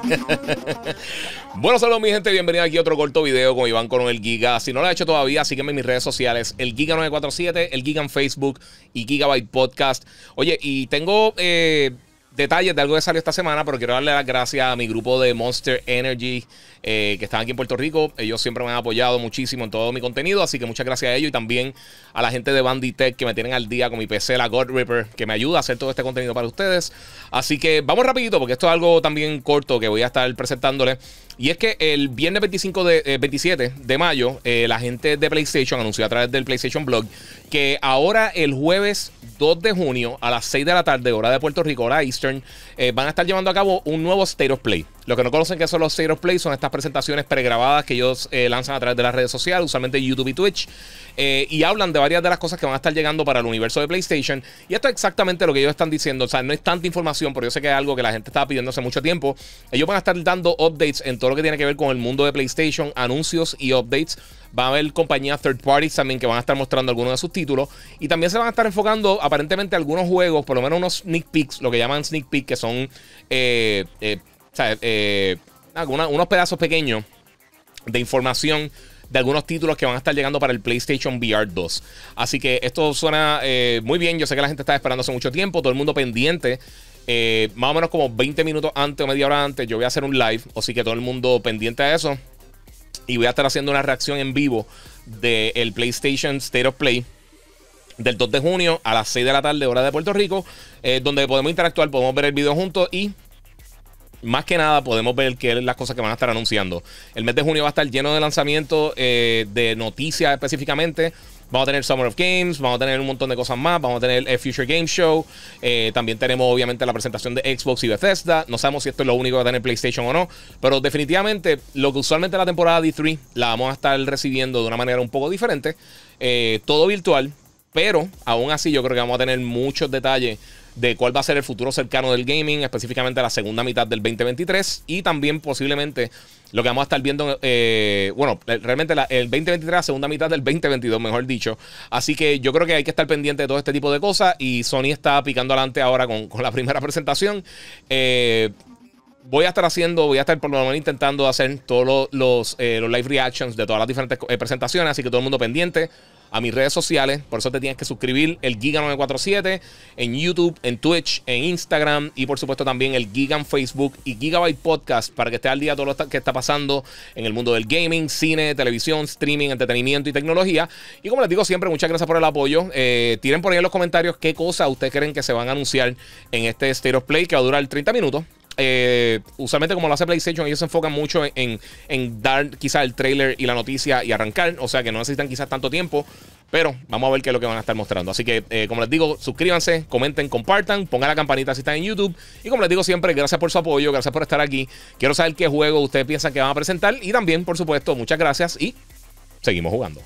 bueno, saludos mi gente, bienvenido aquí a otro corto video con Iván con el Giga. Si no lo has hecho todavía, sígueme en mis redes sociales, el Giga947, el Giga en Facebook y Gigabyte Podcast. Oye, y tengo... Eh, detalles de algo que salió esta semana, pero quiero darle las gracias a mi grupo de Monster Energy eh, que están aquí en Puerto Rico. Ellos siempre me han apoyado muchísimo en todo mi contenido, así que muchas gracias a ellos y también a la gente de Banditech que me tienen al día con mi PC, la God Ripper, que me ayuda a hacer todo este contenido para ustedes. Así que vamos rapidito, porque esto es algo también corto que voy a estar presentándole. Y es que el viernes 25 de, 27 eh, de mayo, eh, la gente de PlayStation anunció a través del PlayStation Blog que ahora el jueves 2 de junio a las 6 de la tarde, hora de Puerto Rico, hora eh, van a estar llevando a cabo un nuevo State of Play lo que no conocen que son los State of Play son estas presentaciones pregrabadas que ellos eh, lanzan a través de las redes sociales, usualmente YouTube y Twitch, eh, y hablan de varias de las cosas que van a estar llegando para el universo de PlayStation. Y esto es exactamente lo que ellos están diciendo. O sea, no es tanta información, pero yo sé que es algo que la gente estaba pidiendo hace mucho tiempo. Ellos van a estar dando updates en todo lo que tiene que ver con el mundo de PlayStation, anuncios y updates. Va a haber compañías third parties también que van a estar mostrando algunos de sus títulos. Y también se van a estar enfocando aparentemente algunos juegos, por lo menos unos sneak peeks, lo que llaman sneak peeks, que son eh, sea, eh, unos pedazos pequeños de información de algunos títulos que van a estar llegando para el PlayStation VR 2. Así que esto suena eh, muy bien. Yo sé que la gente está esperando hace mucho tiempo, todo el mundo pendiente. Eh, más o menos como 20 minutos antes o media hora antes, yo voy a hacer un live. Así que todo el mundo pendiente a eso. Y voy a estar haciendo una reacción en vivo del PlayStation State of Play del 2 de junio a las 6 de la tarde, hora de Puerto Rico, eh, donde podemos interactuar, podemos ver el video juntos y más que nada podemos ver que las cosas que van a estar anunciando. El mes de junio va a estar lleno de lanzamientos, eh, de noticias específicamente. Vamos a tener Summer of Games, vamos a tener un montón de cosas más, vamos a tener el eh, Future Game Show, eh, también tenemos obviamente la presentación de Xbox y Bethesda, no sabemos si esto es lo único que va a tener PlayStation o no, pero definitivamente lo que usualmente la temporada D3 la vamos a estar recibiendo de una manera un poco diferente, todo virtual, pero aún así yo creo que vamos a tener muchos detalles de cuál va a ser el futuro cercano del gaming, específicamente la segunda mitad del 2023 y también posiblemente lo que vamos a estar viendo, eh, bueno, realmente la, el 2023, la segunda mitad del 2022, mejor dicho. Así que yo creo que hay que estar pendiente de todo este tipo de cosas y Sony está picando adelante ahora con, con la primera presentación. Eh, voy a estar haciendo, voy a estar por lo menos intentando hacer todos los, eh, los, live reactions de todas las diferentes eh, presentaciones, así que todo el mundo pendiente a mis redes sociales, por eso te tienes que suscribir, el Giga947, en YouTube, en Twitch, en Instagram y por supuesto también el Giga Facebook y Gigabyte Podcast para que esté al día de todo lo que está pasando en el mundo del gaming, cine, televisión, streaming, entretenimiento y tecnología. Y como les digo siempre, muchas gracias por el apoyo. Eh, tiren por ahí en los comentarios qué cosas ustedes creen que se van a anunciar en este State Play que va a durar 30 minutos. Eh, usualmente como lo hace PlayStation, ellos se enfocan mucho en, dar quizá el trailer y la noticia y arrancar. O sea que no necesitan quizás tanto tiempo. Pero vamos a ver qué es lo que van a estar mostrando. Así que, eh, como les digo, suscríbanse, comenten, compartan, pongan la campanita si están en YouTube. Y como les digo siempre, gracias por su apoyo, gracias por estar aquí. Quiero saber qué juego ustedes piensan que van a presentar. Y también, por supuesto, muchas gracias y seguimos jugando.